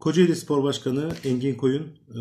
Kocaeli Spor Başkanı Engin Koyun e,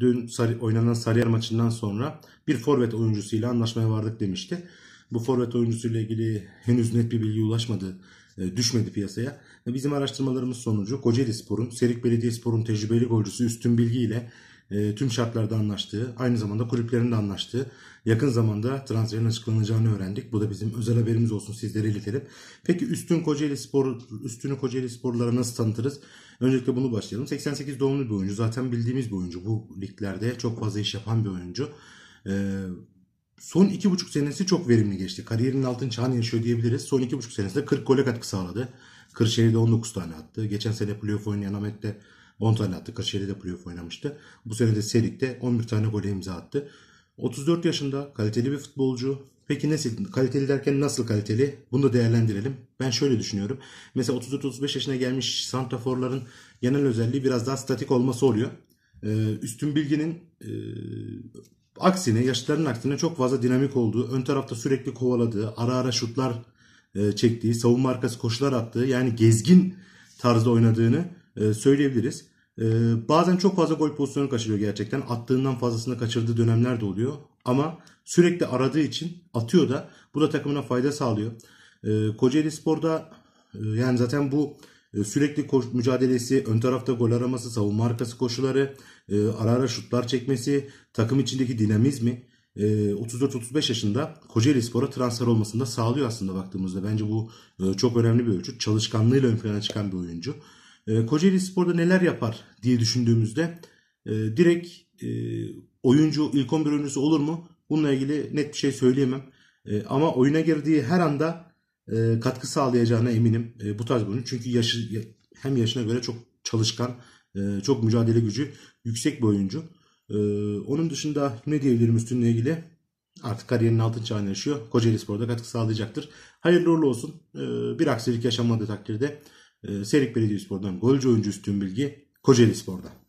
dün oynanan Sarıyer maçından sonra bir forvet oyuncusuyla anlaşmaya vardık demişti. Bu forvet oyuncusuyla ilgili henüz net bir bilgi ulaşmadı, e, düşmedi piyasaya. bizim araştırmalarımız sonucu Kocaeli Spor'un, Serik Belediye Spor'un tecrübeli golcüsü Üstün Bilgi ile e, tüm şartlarda anlaştığı, aynı zamanda kulüplerinde anlaştığı, yakın zamanda transferin açıklanacağını öğrendik. Bu da bizim özel haberimiz olsun sizlere iletelim. Peki üstün Kocaeli Spor, üstünü Kocaeli Sporlara nasıl tanıtırız? Öncelikle bunu başlayalım. 88 doğumlu bir oyuncu. Zaten bildiğimiz bir oyuncu. Bu liglerde çok fazla iş yapan bir oyuncu. E, Son 2,5 senesi çok verimli geçti. Kariyerinin altın çağını yaşıyor diyebiliriz. Son 2,5 senesinde 40 gole katkı sağladı. Kırşehir'de 19 tane attı. Geçen sene playoff oynayan Ahmet'te 10 tane attı. Kaşeli de playoff oynamıştı. Bu sene de Serik'te 11 tane gole imza attı. 34 yaşında kaliteli bir futbolcu. Peki nasıl kaliteli derken nasıl kaliteli? Bunu da değerlendirelim. Ben şöyle düşünüyorum. Mesela 34-35 yaşına gelmiş santraforların genel özelliği biraz daha statik olması oluyor. Ee, Üstün Bilgi'nin e, aksine yaşlarının aksine çok fazla dinamik olduğu, ön tarafta sürekli kovaladığı, ara ara şutlar e, çektiği, savunma arkası koşular attığı yani gezgin tarzda oynadığını e, söyleyebiliriz. Ee, bazen çok fazla gol pozisyonu kaçırıyor gerçekten. Attığından fazlasını kaçırdığı dönemler de oluyor. Ama sürekli aradığı için atıyor da bu da takımına fayda sağlıyor. Ee, Kocaeli Spor'da e, yani zaten bu e, sürekli koş, mücadelesi, ön tarafta gol araması, savunma arkası koşuları, e, ara ara şutlar çekmesi, takım içindeki dinamizmi e, 34-35 yaşında Kocaeli Spor'a transfer olmasında sağlıyor aslında baktığımızda. Bence bu e, çok önemli bir ölçü, Çalışkanlığıyla ön plana çıkan bir oyuncu. Ee, Kocaeli Spor'da neler yapar diye düşündüğümüzde e, direkt e, oyuncu ilk 11 oyuncusu olur mu? Bununla ilgili net bir şey söyleyemem. E, ama oyuna girdiği her anda katkı sağlayacağına eminim bu tarz bir oyuncu. Çünkü yaşı, hem yaşına göre çok çalışkan, çok mücadele gücü yüksek bir oyuncu. onun dışında ne diyebilirim üstünle ilgili? Artık kariyerinin altın çağına yaşıyor. Kocaeli Spor'da katkı sağlayacaktır. Hayırlı uğurlu olsun. bir aksilik yaşamadığı takdirde ee, Serik Belediyespor'dan golcü oyuncusu Tüm Bilgi Kocaeli Spor'da.